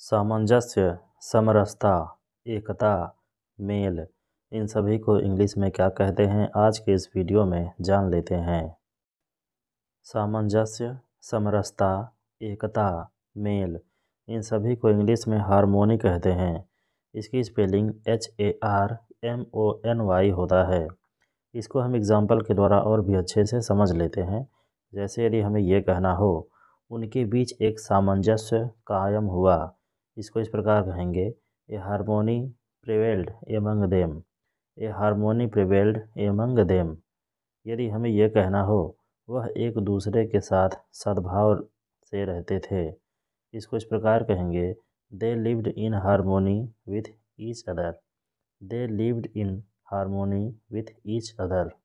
सामंजस्य समरसता एकता मेल इन सभी को इंग्लिश में क्या कहते हैं आज के इस वीडियो में जान लेते हैं सामंजस्य समरसता एकता मेल इन सभी को इंग्लिश में हारमोनी कहते हैं इसकी spelling H A R M O N Y होता है इसको हम एग्ज़ाम्पल के द्वारा और भी अच्छे से समझ लेते हैं जैसे यदि हमें ये कहना हो उनके बीच एक सामंजस्य कायम हुआ इसको इस प्रकार कहेंगे a harmony prevailed among them a harmony prevailed among them यदि हमें यह कहना हो वह एक दूसरे के साथ सद्भाव से रहते थे इसको इस प्रकार कहेंगे they lived in harmony with each other they lived in harmony with each other